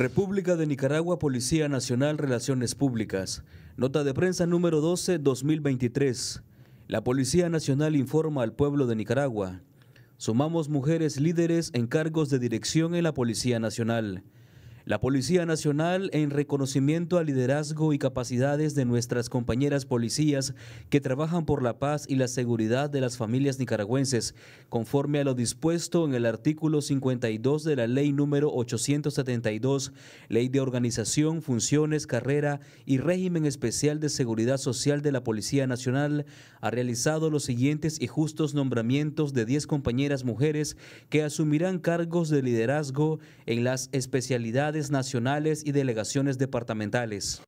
República de Nicaragua, Policía Nacional, Relaciones Públicas. Nota de prensa número 12-2023. La Policía Nacional informa al pueblo de Nicaragua. Sumamos mujeres líderes en cargos de dirección en la Policía Nacional. La Policía Nacional, en reconocimiento al liderazgo y capacidades de nuestras compañeras policías que trabajan por la paz y la seguridad de las familias nicaragüenses, conforme a lo dispuesto en el artículo 52 de la Ley número 872, Ley de Organización, Funciones, Carrera y Régimen Especial de Seguridad Social de la Policía Nacional, ha realizado los siguientes y justos nombramientos de 10 compañeras mujeres que asumirán cargos de liderazgo en las especialidades nacionales y delegaciones departamentales.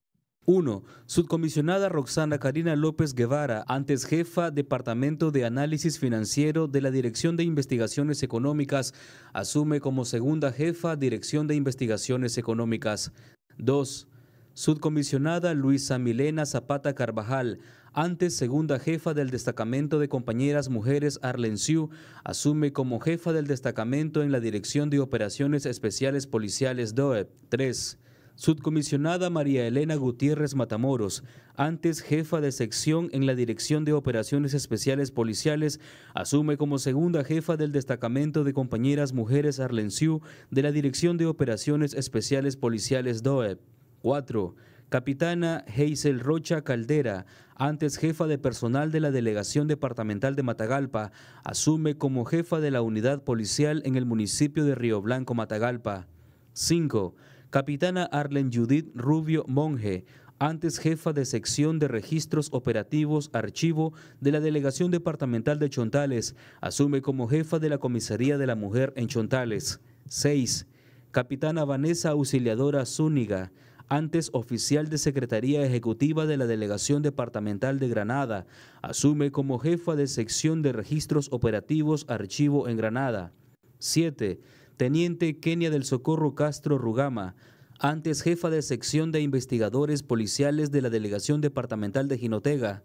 1. Subcomisionada Roxana Karina López Guevara, antes jefa Departamento de Análisis Financiero de la Dirección de Investigaciones Económicas, asume como segunda jefa Dirección de Investigaciones Económicas. 2. Subcomisionada Luisa Milena Zapata Carvajal, antes, segunda jefa del destacamento de compañeras mujeres Arlenciu asume como jefa del destacamento en la Dirección de Operaciones Especiales Policiales DOEP 3. Subcomisionada María Elena Gutiérrez Matamoros, antes jefa de sección en la Dirección de Operaciones Especiales Policiales, asume como segunda jefa del destacamento de compañeras mujeres Arlenciu de la Dirección de Operaciones Especiales Policiales Doe 4. Capitana Hazel Rocha Caldera, antes jefa de personal de la Delegación Departamental de Matagalpa, asume como jefa de la unidad policial en el municipio de Río Blanco, Matagalpa. 5. Capitana Arlen Judith Rubio Monge, antes jefa de sección de registros operativos archivo de la Delegación Departamental de Chontales, asume como jefa de la Comisaría de la Mujer en Chontales. 6. Capitana Vanessa Auxiliadora Zúñiga, antes oficial de Secretaría Ejecutiva de la Delegación Departamental de Granada, asume como jefa de sección de registros operativos archivo en Granada. 7. Teniente Kenia del Socorro Castro Rugama, antes jefa de sección de investigadores policiales de la Delegación Departamental de Ginotega,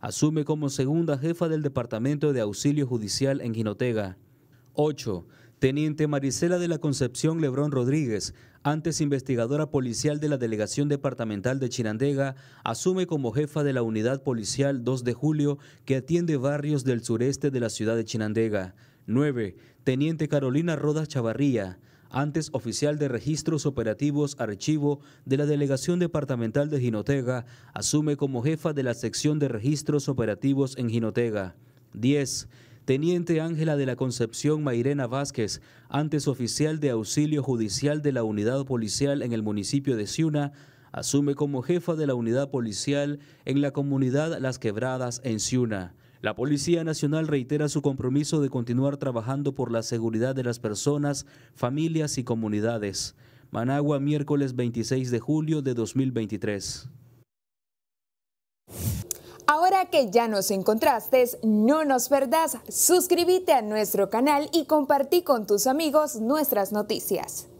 asume como segunda jefa del Departamento de Auxilio Judicial en Ginotega. 8. Teniente Marisela de la Concepción Lebrón Rodríguez, antes investigadora policial de la Delegación Departamental de Chinandega, asume como jefa de la Unidad Policial 2 de Julio que atiende barrios del sureste de la ciudad de Chinandega. 9. Teniente Carolina Rodas Chavarría, antes oficial de registros operativos archivo de la Delegación Departamental de Ginotega, asume como jefa de la sección de registros operativos en Ginotega. 10. Teniente Ángela de la Concepción Mairena Vázquez, antes oficial de auxilio judicial de la unidad policial en el municipio de Ciuna, asume como jefa de la unidad policial en la comunidad Las Quebradas en Ciuna. La Policía Nacional reitera su compromiso de continuar trabajando por la seguridad de las personas, familias y comunidades. Managua, miércoles 26 de julio de 2023. Ahora que ya nos encontraste, no nos perdás, suscríbete a nuestro canal y compartí con tus amigos nuestras noticias.